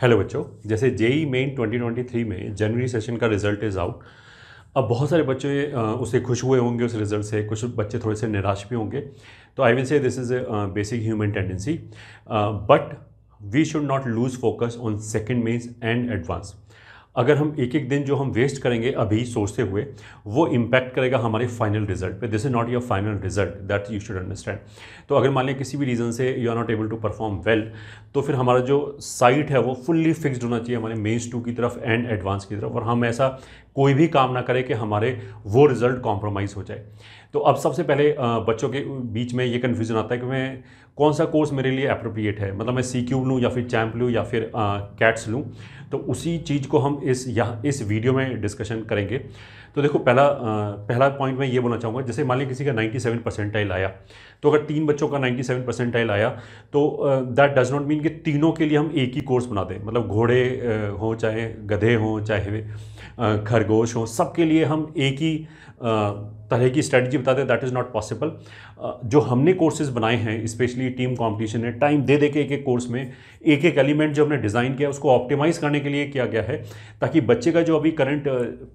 hello बच्चों जैसे JEE main 2023 में जनवरी सेशन का रिजल्ट इज़ आउट अब बहुत सारे बच्चे उससे खुश हुए होंगे उस रिजल्ट से कुछ बच्चे थोड़े से निराश भी होंगे तो I will say this is a basic human tendency but we should not lose focus on second mains and advance अगर हम एक एक दिन जो हम वेस्ट करेंगे अभी सोचते हुए वो इम्पैक्ट करेगा हमारे फाइनल रिजल्ट पे this is not your final result that you should understand तो अगर मान लें किसी भी रीज़न से you are not able to perform well तो फिर हमारा जो साइट है वो फुल्ली फिक्स्ड होना चाहिए हमारे मेन्स टू की तरफ एंड एडवांस की तरफ और हम ऐसा कोई भी काम ना करें कि हमारे वो रिज़ल्ट कॉम्प्रोमाइज़ हो जाए तो अब सबसे पहले बच्चों के बीच में ये कन्फ्यूज़न आता है कि मैं कौन सा कोर्स मेरे लिए अप्रोप्रिएट है मतलब मैं सी क्यूब लूँ या फिर चैम्प लूँ या फिर कैट्स लूँ तो उसी चीज़ को हम इस यहाँ इस वीडियो में डिस्कशन करेंगे तो देखो पहला आ, पहला पॉइंट मैं ये बोलना चाहूँगा जैसे मान लीजिए किसी का 97 परसेंटाइल आया तो अगर तीन बच्चों का 97 सेवन परसेंटाइल आया तो दैट डज नॉट मीन कि तीनों के लिए हम एक ही कोर्स बना दें मतलब घोड़े हों चाहे गधे हों चाहे खरगोश हों सब के लिए हम एक ही तरह की स्ट्रैटेजी बता दें दैट इज़ नॉट पॉसिबल जो हमने कोर्सेज बनाए हैं स्पेशली टीम कॉम्पिटिशन है टाइम दे दे के एक एक कोर्स में एक एक एलिमेंट जो हमने डिज़ाइन किया उसको ऑप्टिमाइज़ करने के लिए किया गया है ताकि बच्चे का जो अभी करंट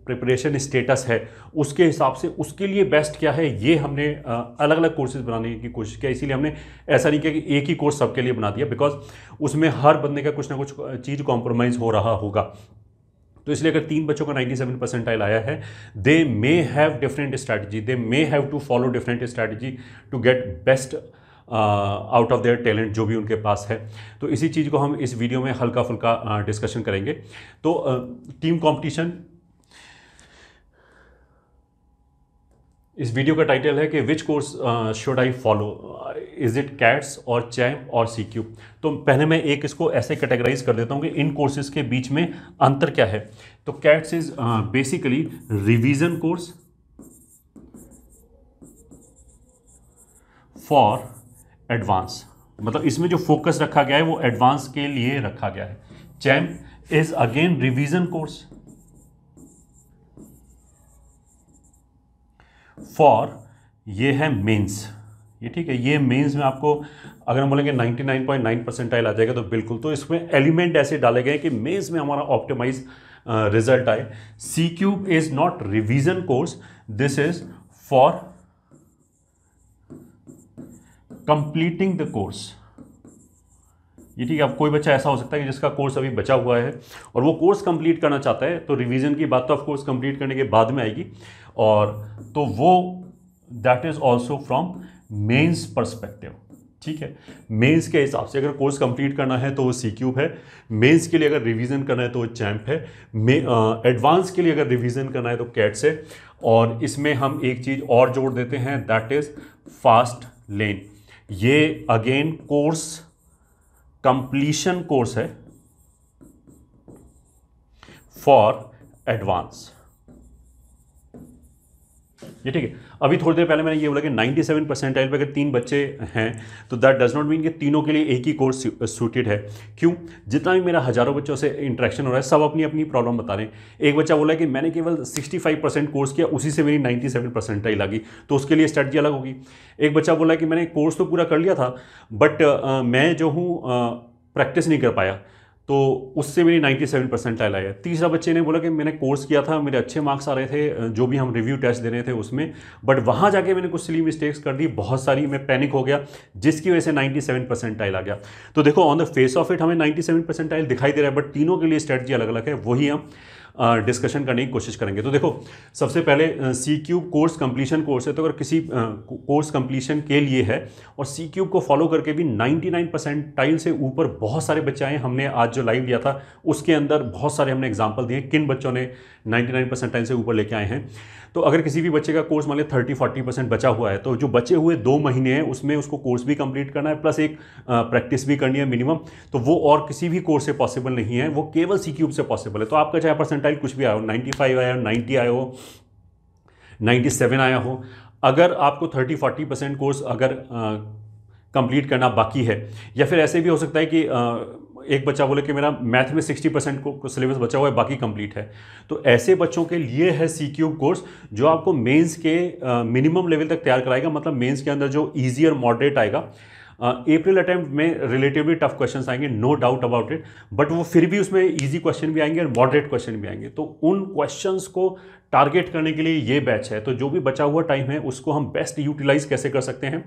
प्रिपरेशन स्टेटस है उसके हिसाब से उसके लिए बेस्ट क्या है ये हमने अलग अलग कोर्सेज बनाने करने की कोशिश किया इसीलिए हमने ऐसा नहीं किया कि एक ही कोर्स सबके लिए बना दिया बिकॉज उसमें हर बंदे का कुछ ना कुछ चीज़ कॉम्प्रोमाइज़ हो रहा होगा तो इसलिए अगर तीन बच्चों का 97 सेवन परसेंटाइल आया है they may have different strategy they may have to follow different strategy to get best out of their talent जो भी उनके पास है तो इसी चीज़ को हम इस वीडियो में हल्का फुल्का डिस्कशन uh, करेंगे तो टीम uh, कंपटीशन इस वीडियो का टाइटल है कि which course should I follow is it CATS और चैम और सी क्यू तो पहले मैं एक इसको ऐसे कैटेगराइज कर देता हूँ कि इन कोर्सेज के बीच में अंतर क्या है तो CATS is basically revision course for advance मतलब इसमें जो फोकस रखा गया है वो एडवांस के लिए रखा गया है CHAM is again revision course for ये है मेंस ये ठीक है ये मेंस में आपको अगर हम बोलेंगे 99.9 परसेंटाइल आ जाएगा तो बिल्कुल तो इसमें एलिमेंट ऐसे डाले गए कि मेंस में हमारा ऑप्टिमाइज रिजल्ट आए C cube is not revision course this is for completing the course ये ठीक है अब कोई बच्चा ऐसा हो सकता है कि जिसका कोर्स अभी बचा हुआ है और वो कोर्स कंप्लीट करना चाहता है तो रिवीजन की बात तो ऑफ कोर्स कंप्लीट करने के बाद में आएगी और तो वो that is also from mains perspective ठीक है मेंस के हिसाब से अगर कोर्स कंप्लीट करना है तो वो सी क्यूब है मेंस के लिए अगर रिवीजन करना है तो वो चैम्प है एडवांस के लिए अगर रिवीजन करना है तो कैट से और इसमें हम एक चीज़ और जोड़ देते हैं दैट इज़ फास्ट लेन ये अगेन कोर्स कंप्लीशन कोर्स है फॉर एडवांस ये ठीक है अभी थोड़ी देर पहले मैंने ये बोला कि 97 सेवन परसेंटाइल पर अगर तीन बच्चे हैं तो दैट डज नॉट मीन कि तीनों के लिए एक ही कोर्स सूटेड है क्यों जितना भी मेरा हज़ारों बच्चों से इंट्रैक्शन हो रहा है सब अपनी अपनी प्रॉब्लम बता रहे हैं एक बच्चा बोला कि मैंने केवल 65 परसेंट कोर्स किया उसी से मेरी 97 सेवन परसेंटाइल आ तो उसके लिए स्ट्रेटजी अलग होगी एक बच्चा बोला कि मैंने कोर्स तो पूरा कर लिया था बट मैं जो हूँ प्रैक्टिस नहीं कर पाया तो उससे मेरी 97 सेवन परसेंट आई है तीसरा बच्चे ने बोला कि मैंने कोर्स किया था मेरे अच्छे मार्क्स आ रहे थे जो भी हम रिव्यू टेस्ट दे रहे थे उसमें बट वहाँ जाके मैंने कुछ सिली मिस्टेक्स कर दी बहुत सारी मैं पैनिक हो गया जिसकी वजह से 97 सेवन परसेंट आ गया तो देखो on the face of it हमें 97 सेवन परसेंट दिखाई दे रहा है बट तीनों के लिए स्ट्रेटजी अलग अलग है वही हम डिस्कशन करने की कोशिश करेंगे तो देखो सबसे पहले C cube course completion course है तो अगर किसी कोर्स कंप्लीशन के लिए है और सी क्यूब को फॉलो करके भी 99 परसेंट टाइल से ऊपर बहुत सारे बच्चे आए हमने आज जो लाइव लिया था उसके अंदर बहुत सारे हमने एग्जाम्पल दिए किन बच्चों ने नाइन परसेंट टाइल से ऊपर लेके आए हैं तो अगर किसी भी बच्चे का कोर्स मान लिया थर्टी फोर्टी परसेंट बचा हुआ है तो जो बचे हुए दो महीने हैं उसमें उसको कोर्स भी कंप्लीट करना है प्लस एक प्रैक्टिस भी करनी है मिनिमम तो वो और किसी भी कोर्स से पॉसिबल नहीं है वो केवल सी क्यूब से पॉसिबल है तो आपका चाहे परसेंटाइल कुछ भी आया हो नाइन्टी फाइव आया हो नाइन्टी आया हो नाइन्टी सेवन आया हो अगर आपको थर्टी फोर्टी परसेंट कोर्स अगर कंप्लीट करना बाकी है या फिर ऐसे भी हो सकता है कि एक बच्चा बोले कि मेरा मैथ में 60 परसेंट को, सिलेबस बचा हुआ है बाकी कंप्लीट है तो ऐसे बच्चों के लिए है सी क्यूब कोर्स जो आपको मेंस के मिनिमम लेवल तक तैयार कराएगा मतलब मेंस के अंदर जो ईजी और मॉडरेट आएगा अप्रैल uh, अटैम्प्ट में रिलेटिवली टफ क्वेश्चंस आएंगे no doubt about it but वो फिर भी उसमें ईजी क्वेश्चन भी आएंगे और मॉडरेट क्वेश्चन भी आएंगे तो उन क्वेश्चन को टारगेट करने के लिए ये बैच है तो जो भी बचा हुआ टाइम है उसको हम बेस्ट यूटिलाइज कैसे कर सकते हैं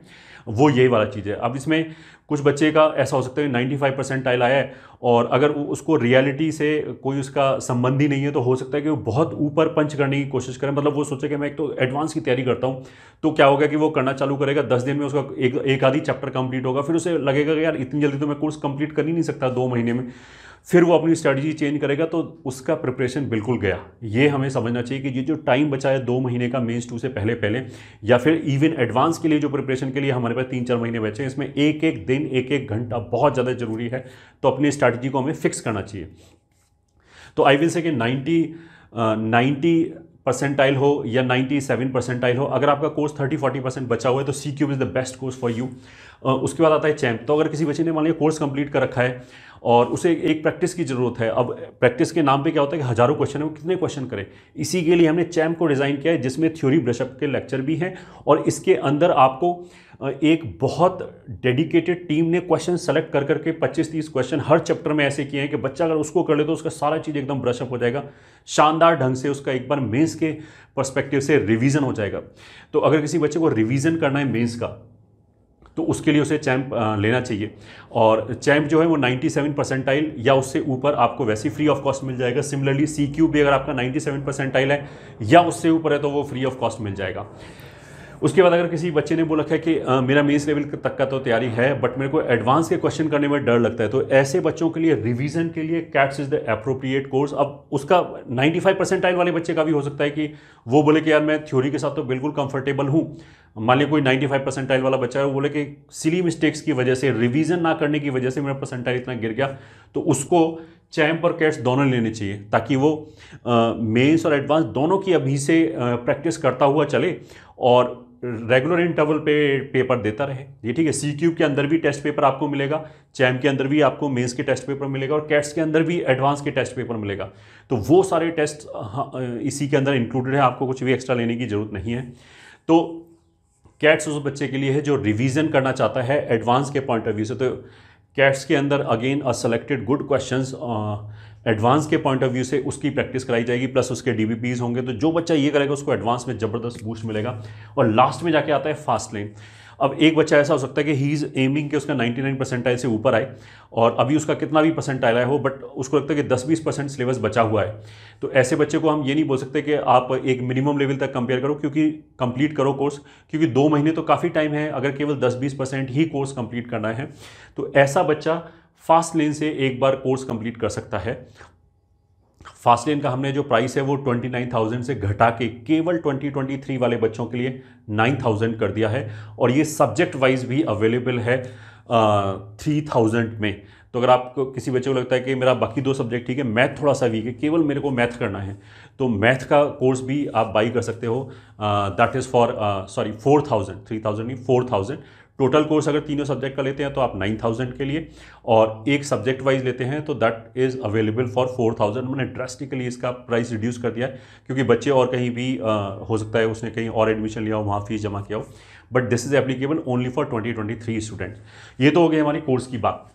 वो यही वाला चीज़ है अब इसमें कुछ बच्चे का ऐसा हो सकता है नाइन्टी फाइव परसेंट टाइल आया है और अगर उसको रियलिटी से कोई उसका संबंध ही नहीं है तो हो सकता है कि वो बहुत ऊपर पंच करने की कोशिश करें मतलब वो सोचे कि मैं एक तो एडवांस की तैयारी करता हूँ तो क्या होगा कि वो करना चालू करेगा दस दिन में उसका एक एक आधी चैप्टर कंप्लीट होगा फिर उसे लगेगा कि यार इतनी जल्दी तो मैं कोर्स कंप्लीट कर ही नहीं सकता दो महीने में फिर वो अपनी स्ट्रेटजी चेंज करेगा तो उसका प्रिपरेशन बिल्कुल गया ये हमें समझना चाहिए कि ये जो टाइम बचा है दो महीने का मेन्स टू से पहले पहले या फिर इवन एडवांस के लिए जो प्रिपरेशन के लिए हमारे पास तीन चार महीने बचे हैं इसमें एक एक दिन एक एक घंटा बहुत ज़्यादा ज़रूरी है तो अपनी स्ट्रैटेजी को हमें फिक्स करना चाहिए तो आई विल से कि नाइन्टी नाइन्टी uh, परसेंटाइल हो या 97 परसेंटाइल हो अगर आपका कोर्स 30 40 परसेंट बचा हुआ है तो C cube is the best course for you उसके बाद आता है चैम्प तो अगर किसी बच्चे ने मान लिया कोर्स कंप्लीट कर रखा है और उसे एक प्रैक्टिस की ज़रूरत है अब प्रैक्टिस के नाम पे क्या होता है कि हज़ारों क्वेश्चन है वो कितने क्वेश्चन करें इसी के लिए हमने चैम्प को डिज़ाइन किया है जिसमें थ्योरी ब्रशअप के लेक्चर भी हैं और इसके अंदर आपको एक बहुत डेडिकेटेड टीम ने क्वेश्चन सेलेक्ट कर करके 25-30 क्वेश्चन हर चैप्टर में ऐसे किए हैं कि बच्चा अगर उसको कर ले तो उसका सारा चीज़ एकदम ब्रशअप हो जाएगा शानदार ढंग से उसका एक बार मेंस के पर्सपेक्टिव से रिवीजन हो जाएगा तो अगर किसी बच्चे को रिवीजन करना है मेंस का तो उसके लिए उसे चैम्प लेना चाहिए और चैम्प जो है वो 97 परसेंटाइल या उससे ऊपर आपको वैसे फ्री ऑफ कॉस्ट मिल जाएगा सिमिलरली सी भी अगर आपका 97 परसेंटाइल है या उससे ऊपर है तो वो फ्री ऑफ कॉस्ट मिल जाएगा उसके बाद अगर किसी बच्चे ने बोला है कि आ, मेरा मेन्स लेवल तक का तो तैयारी है बट मेरे को एडवांस के क्वेश्चन करने में डर लगता है तो ऐसे बच्चों के लिए रिवीजन के लिए CATS is the appropriate course अब उसका 95 फाइव परसेंटाइल वाले बच्चे का भी हो सकता है कि वो बोले कि यार मैं थ्योरी के साथ तो बिल्कुल कंफर्टेबल हूँ मान लिया कोई 95 फाइव परसेंटाइल वाला बच्चा है वो बोले कि सिली मिस्टेक्स की वजह से रिवीजन ना करने की वजह से मेरा परसेंटाइल इतना गिर गया तो उसको चैम्प और कैट्स दोनों लेने चाहिए ताकि वो मेंस और एडवांस दोनों की अभी से प्रैक्टिस करता हुआ चले और रेगुलर इंटरवल पे पेपर देता रहे ये ठीक है सी क्यूब के अंदर भी टेस्ट पेपर आपको मिलेगा चैम के अंदर भी आपको मेंस के टेस्ट पेपर मिलेगा और कैट्स के अंदर भी एडवांस के टेस्ट पेपर मिलेगा तो वो सारे टेस्ट हाँ, इसी के अंदर इंक्लूडेड है आपको कुछ भी एक्स्ट्रा लेने की ज़रूरत नहीं है तो कैट्स उस बच्चे के लिए है जो रिविज़न करना चाहता है एडवांस के पॉइंट ऑफ व्यू से तो कैट्स के अंदर again uh selected good question advance के पॉइंट ऑफ व्यू से उसकी प्रैक्टिस कराई जाएगी प्लस उसके डी होंगे तो जो बच्चा ये करेगा उसको एडवांस में ज़बरदस्त बूस्ट मिलेगा और लास्ट में जाके आता है फास्ट लेन अब एक बच्चा ऐसा हो सकता है कि ही इज़ एमिंग के उसका 99 परसेंटाइल से ऊपर आए और अभी उसका कितना भी परसेंट आया हो बट उसको लगता है कि 10-20 परसेंट सिलेबस बचा हुआ है तो ऐसे बच्चे को हम ये नहीं बोल सकते कि आप एक मिनिमम लेवल तक कंपेयर करो क्योंकि कंप्लीट करो कोर्स क्योंकि दो महीने तो काफ़ी टाइम है अगर केवल दस बीस ही कोर्स कंप्लीट करना है तो ऐसा बच्चा फास्ट लेन से एक बार कोर्स कंप्लीट कर सकता है फास्ट लेन का हमने जो प्राइस है वो 29,000 से घटा के केवल 2023 वाले बच्चों के लिए 9,000 कर दिया है और ये सब्जेक्ट वाइज भी अवेलेबल है थ्री थाउजेंड में तो अगर आपको किसी बच्चे को लगता है कि मेरा बाकी दो सब्जेक्ट ठीक है मैथ थोड़ा सा वीक है केवल मेरे को मैथ करना है तो मैथ का कोर्स भी आप बाई कर सकते हो that is for sorry four thousand three thousand नहीं फोर थाउजेंड टोटल कोर्स अगर तीनों सब्जेक्ट का लेते हैं तो आप नाइन थाउजेंड के लिए और एक सब्जेक्ट वाइज लेते हैं तो that is available for four thousand मैंने ड्रेस्टिकली इसका प्राइस रिड्यूस कर दिया है क्योंकि बच्चे और कहीं भी आ, हो सकता है उसने कहीं और एडमिशन लिया हो वहाँ फीस जमा किया हो but this is applicable only for twenty twenty three students ये तो हो गए हमारी कोर्स की बात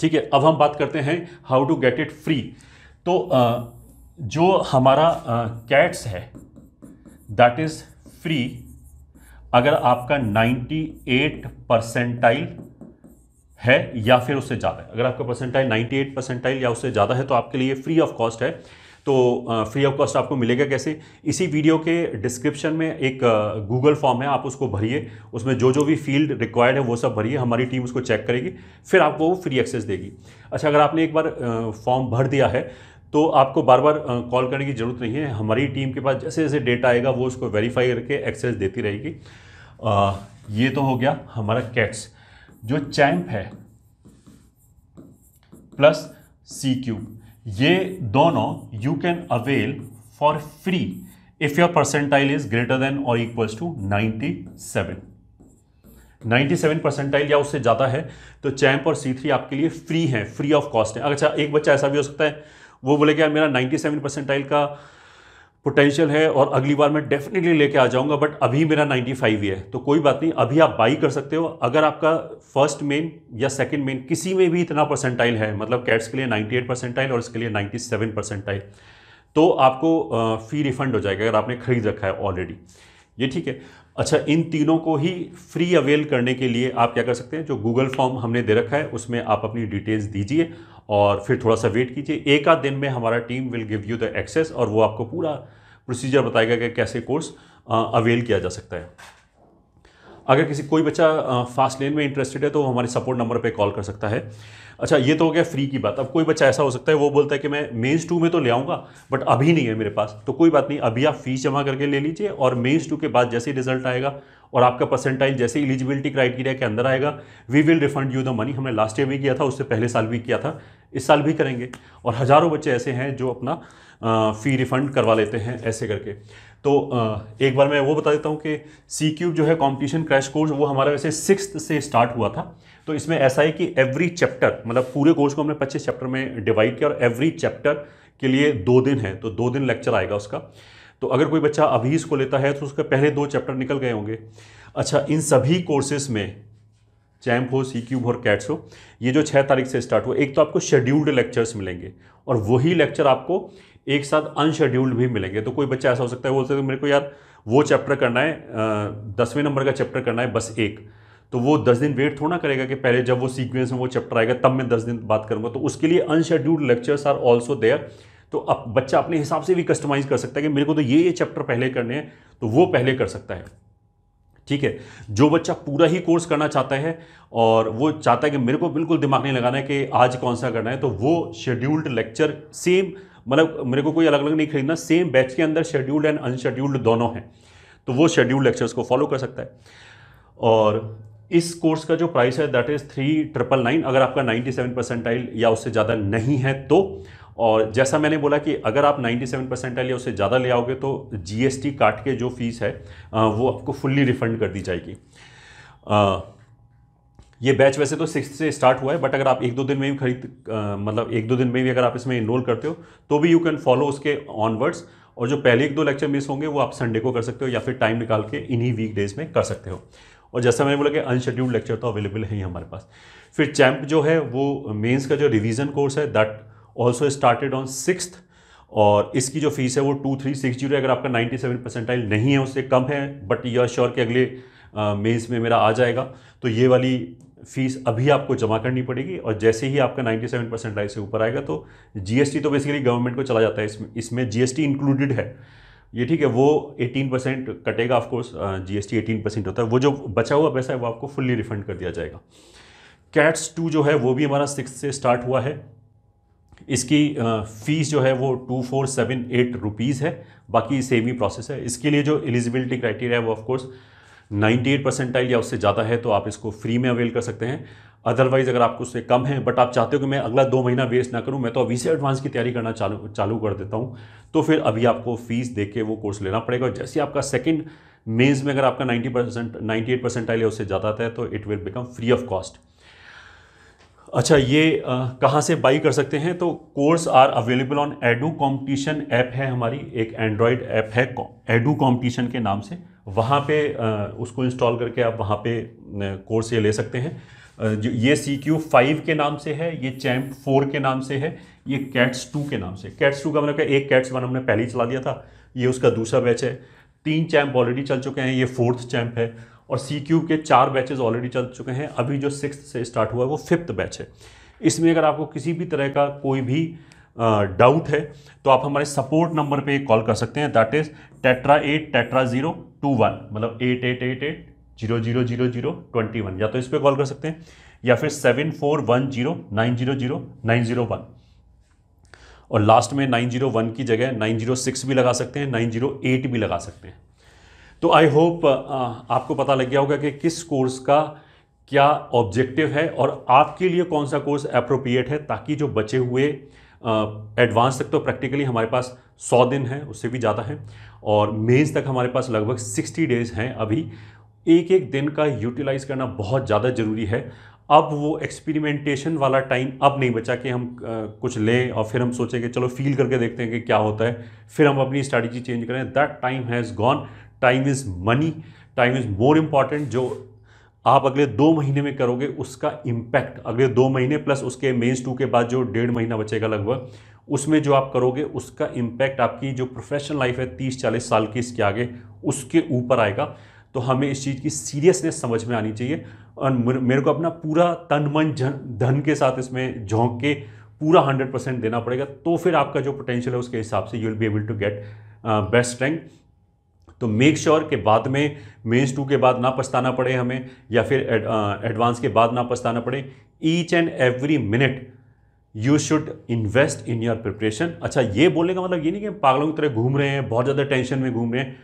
ठीक है अब हम बात करते हैं how to get it free तो आ, जो हमारा कैट्स है दैट इज़ फ्री अगर आपका 98 परसेंटाइल है या फिर उससे ज़्यादा है अगर आपका परसेंटाइल 98 परसेंटाइल या उससे ज़्यादा है तो आपके लिए फ्री ऑफ कॉस्ट है तो फ्री ऑफ कॉस्ट आपको मिलेगा कैसे इसी वीडियो के डिस्क्रिप्शन में एक गूगल फॉर्म है आप उसको भरिए उसमें जो जो भी फील्ड रिक्वायर्ड है वो सब भरिए हमारी टीम उसको चेक करेगी फिर आपको वो फ्री एक्सेस देगी अच्छा अगर आपने एक बार फॉर्म भर दिया है तो आपको बार बार कॉल करने की ज़रूरत नहीं है हमारी टीम के पास जैसे जैसे डेटा आएगा वो उसको वेरीफाई करके एक्सेस देती रहेगी ये तो हो गया हमारा कैट्स जो चैम्प है प्लस सी क्यूब ये दोनों you can avail for free if your percentile is greater than और इक्वल्स टू 97 97 परसेंटाइल या उससे ज़्यादा है तो चैम्प और सी थ्री आपके लिए फ्री है फ्री ऑफ कॉस्ट है अच्छा एक बच्चा ऐसा भी हो सकता है वो बोले कि यार मेरा 97 परसेंटाइल का पोटेंशियल है और अगली बार मैं डेफिनेटली लेके आ जाऊंगा बट अभी मेरा 95 ही है तो कोई बात नहीं अभी आप बाई कर सकते हो अगर आपका फर्स्ट मेन या सेकंड मेन किसी में भी इतना परसेंटाइल है मतलब कैट्स के लिए 98 परसेंटाइल और इसके लिए 97 परसेंटाइल तो आपको फ़ी रिफंड हो जाएगा अगर आपने खरीद रखा है ऑलरेडी ये ठीक है अच्छा इन तीनों को ही फ्री अवेल करने के लिए आप क्या कर सकते हैं जो गूगल फॉर्म हमने दे रखा है उसमें आप अपनी डिटेल्स दीजिए और फिर थोड़ा सा वेट कीजिए एक आध दिन में हमारा team will give you the access और वो आपको पूरा प्रोसीजर बताएगा कि कैसे कोर्स अवेल किया जा सकता है अगर किसी कोई बच्चा फास्ट लेन में इंटरेस्टेड है तो हमारे सपोर्ट नंबर पे कॉल कर सकता है अच्छा ये तो हो गया फ्री की बात अब कोई बच्चा ऐसा हो सकता है वो बोलता है कि मैं मेंस टू में तो ले आऊँगा बट अभी नहीं है मेरे पास तो कोई बात नहीं अभी आप फीस जमा करके ले लीजिए और मेन्स टू के बाद जैसे ही रिजल्ट आएगा और आपका परसेंटाइज जैसे एलिजिबिलिटी क्राइटेरिया के अंदर आएगा we will refund you the money हमने लास्ट ईयर भी किया था उससे पहले साल भी किया था इस साल भी करेंगे और हज़ारों बच्चे ऐसे हैं जो अपना फ़ी रिफंड करवा लेते हैं ऐसे करके तो एक बार मैं वो बता देता हूँ कि सी क्यूब जो है कॉम्पिटिशन क्रैश कोर्स वो हमारा वैसे सिक्स से स्टार्ट हुआ था तो इसमें ऐसा है कि एवरी चैप्टर मतलब पूरे कोर्स को हमने पच्चीस चैप्टर में डिवाइड किया और एवरी चैप्टर के लिए दो दिन है तो दो दिन लेक्चर आएगा उसका तो अगर कोई बच्चा अभी इसको लेता है तो उसके पहले दो चैप्टर निकल गए होंगे अच्छा इन सभी कोर्सेज में चैम्प हो सी क्यूब और कैट्स हो ये जो छः तारीख से स्टार्ट हुआ एक तो आपको शेड्यूल्ड लेक्चर्स मिलेंगे और वही लेक्चर आपको एक साथ अनशेड्यूल्ड भी मिलेंगे तो कोई बच्चा ऐसा हो सकता है बोल सकता है मेरे को यार वो चैप्टर करना है दसवें नंबर का चैप्टर करना है बस एक तो वो दस दिन वेट थोड़ा करेगा कि पहले जब वो सीक्वेंस में वो चैप्टर आएगा तब मैं दस दिन बात करूँगा तो उसके लिए unscheduled lectures are also there तो अब बच्चा अपने हिसाब से भी कस्टमाइज़ कर सकता है कि मेरे को तो ये ये चैप्टर पहले करने हैं तो वो पहले कर सकता है ठीक है जो बच्चा पूरा ही कोर्स करना चाहता है और वो चाहता है कि मेरे को बिल्कुल दिमाग नहीं लगाना है कि आज कौन सा करना है तो वो शेड्यूल्ड लेक्चर सेम मतलब मेरे को कोई अलग अलग नहीं खरीदना सेम बैच के अंदर शेड्यूल्ड एंड अनशेड्यूल्ड दोनों हैं तो वो शेड्यूल्ड लेक्चर्स को फॉलो कर सकता है और इस कोर्स का जो प्राइस है that is three triple nine अगर आपका नाइन्टी सेवन परसेंटाइल या उससे ज़्यादा नहीं है तो और जैसा मैंने बोला कि अगर आप नाइन्टी सेवन परसेंटाइल या उससे ज़्यादा ले आओगे तो जीएसटी काट के जो फीस है वो आपको फुल्ली रिफंड कर दी जाएगी ये बैच वैसे तो सिक्स से स्टार्ट हुआ है बट अगर आप एक दो दिन में भी खरीद मतलब एक दो दिन में भी अगर आप इसमें इनरोल करते हो तो भी यू कैन फॉलो उसके ऑनवर्ड्स और जो पहले एक दो लेक्चर मिस होंगे वो आप संडे को कर सकते हो या फिर टाइम निकाल के इन्हीं वीक डेज में कर सकते हो और जैसा मैंने बोला कि अनशेड्यूल्ड लेक्चर तो अवेलेबल है ही हमारे पास फिर चैम्प जो है वो मेन्स का जो रिविज़न कोर्स है that also started on six और इसकी जो फीस है वो टू थ्री सिक्स जीरो अगर आपका नाइन्टी सेवन परसेंटाइल नहीं है उससे कम है बट यू आर श्योर कि अगले मेंस में मेरा आ जाएगा तो ये वाली फीस अभी आपको जमा करनी पड़ेगी और जैसे ही आपका 97 सेवन परसेंटाइज से ऊपर आएगा तो जीएसटी तो बेसिकली गवर्नमेंट को चला जाता है इसमें इसमें जीएसटी इंक्लूडेड है ये ठीक है वो 18 परसेंट कटेगा ऑफकोर्स जीएसटी 18 परसेंट होता है वो जो बचा हुआ पैसा है वो आपको फुल्ली रिफंड कर दिया जाएगा कैट्स टू जो है वो भी हमारा सिक्स से स्टार्ट हुआ है इसकी फ़ीस जो है वो two four seven eight rupees है बाकी सेम ही प्रोसेस है इसके लिए जो एलिजिबिलिटी क्राइटेरिया है वो ऑफकोर्स 98 परसेंटाइल या उससे ज़्यादा है तो आप इसको फ्री में अवेल कर सकते हैं अदरवाइज़ अगर आपको उससे कम है बट आप चाहते हो कि मैं अगला दो महीना वेस्ट ना करूं मैं तो अभी से एडवांस की तैयारी करना चालू चालू कर देता हूं तो फिर अभी आपको फ़ीस दे के वो कोर्स लेना पड़ेगा जैसे आपका सेकेंड मेन्स में अगर आपका 90 परसेंट नाइन्टी एट परसेंटाइल या उससे ज़्यादा है तो it will become free of cost अच्छा ये कहाँ से बाई कर सकते हैं तो course are available on Edu Competition app है हमारी एक एंड्रॉयड ऐप है एडू कॉम्पिटिशन के नाम से वहाँ पे उसको इंस्टॉल करके आप वहाँ पे कोर्स ये ले सकते हैं जो ये सी क्यू फाइव के नाम से है ये चैम्प फोर के नाम से है ये कैट्स टू के नाम से कैट्स टू का मैंने मतलब कहा एक कैट्स वन हमने पहले ही चला दिया था ये उसका दूसरा बैच है तीन चैम्प ऑलरेडी चल चुके हैं ये फोर्थ चैम्प है और सी क्यू के चार बैचेज ऑलरेडी चल चुके हैं अभी जो सिक्स से स्टार्ट हुआ है वो फिफ्थ बैच है इसमें अगर आपको किसी भी तरह का कोई भी डाउट है तो आप हमारे सपोर्ट नंबर पे कॉल कर सकते हैं that is tetra eight tetra zero two one मतलब eight eight eight eight zero zero zero zero twenty one या तो इस पर कॉल कर सकते हैं या फिर seven four one zero nine zero zero nine zero one और लास्ट में नाइन जीरो वन की जगह नाइन जीरो सिक्स भी लगा सकते हैं नाइन जीरो एट भी लगा सकते हैं तो आई होप आपको पता लग गया होगा कि किस कोर्स का क्या ऑब्जेक्टिव है और आपके लिए कौन सा कोर्स अप्रोप्रिएट है ताकि जो बचे हुए एडवांस तक तो प्रैक्टिकली हमारे पास 100 दिन है उससे भी ज़्यादा है और मेंस तक हमारे पास लगभग 60 डेज़ हैं अभी एक एक दिन का यूटिलाइज़ करना बहुत ज़्यादा ज़रूरी है अब वो एक्सपेरिमेंटेशन वाला टाइम अब नहीं बचा कि हम आ, कुछ लें और फिर हम सोचें कि चलो फील करके देखते हैं कि क्या होता है फिर हम अपनी स्ट्रैटेजी चेंज करें that time has gone time is money time is more important जो आप अगले दो महीने में करोगे उसका इम्पैक्ट अगले दो महीने प्लस उसके मेन्स टू के बाद जो डेढ़ महीना बचेगा लगभग उसमें जो आप करोगे उसका इम्पैक्ट आपकी जो प्रोफेशनल लाइफ है तीस चालीस साल की इसके आगे उसके ऊपर आएगा तो हमें इस चीज़ की सीरियसनेस समझ में आनी चाहिए और मेरे को अपना पूरा तन मन धन के साथ इसमें झोंक के पूरा हंड्रेड परसेंट देना पड़ेगा तो फिर आपका जो पोटेंशियल है उसके हिसाब से you will be able to get best strength तो मेक श्योर sure कि बाद में मेंस टू के बाद ना पछताना पड़े हमें या फिर एडवांस uh, के बाद ना पछताना पड़े each and every minute you should invest in your preparation अच्छा ये बोलने का मतलब ये नहीं कि पागलों की तरह घूम रहे हैं बहुत ज़्यादा टेंशन में घूम रहे हैं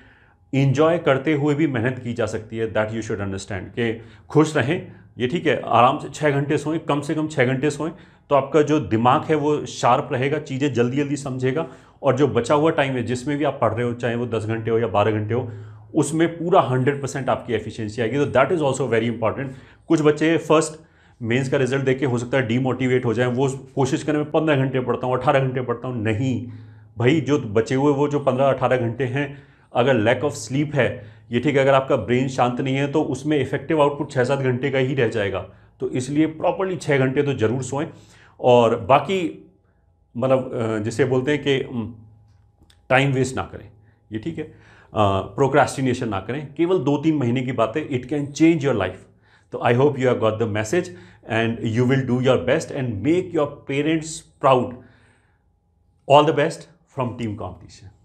इन्जॉय करते हुए भी मेहनत की जा सकती है दैट यू शुड अंडरस्टैंड कि खुश रहें ये ठीक है आराम से छः घंटे सोएं कम से कम छः घंटे सोएं तो आपका जो दिमाग है वो शार्प रहेगा चीज़ें जल्दी जल्दी समझेगा और जो बचा हुआ टाइम है जिसमें भी आप पढ़ रहे हो चाहे वो दस घंटे हो या बारह घंटे हो उसमें पूरा हंड्रेड परसेंट आपकी एफिशिएंसी आएगी तो that is also very important कुछ बच्चे फर्स्ट मेंस का रिजल्ट देख के हो सकता है डीमोटिवेट हो जाए वो कोशिश करें मैं पंद्रह घंटे पढ़ता हूँ अठारह घंटे पढ़ता हूँ नहीं भाई जो बचे हुए वो जो पंद्रह अठारह घंटे हैं अगर लैक ऑफ स्लीप है ये ठीक है अगर आपका ब्रेन शांत नहीं है तो उसमें इफेक्टिव आउटपुट छः सात घंटे का ही रह जाएगा तो इसलिए प्रॉपरली छः घंटे तो ज़रूर सोएं और बाकी मतलब जिसे बोलते हैं कि टाइम वेस्ट ना करें ये ठीक है प्रोक्रेस्टिनेशन ना करें केवल दो तीन महीने की बात है it can change your life तो I hope you have got the message and you will do your best and make your parents proud all the best from team competition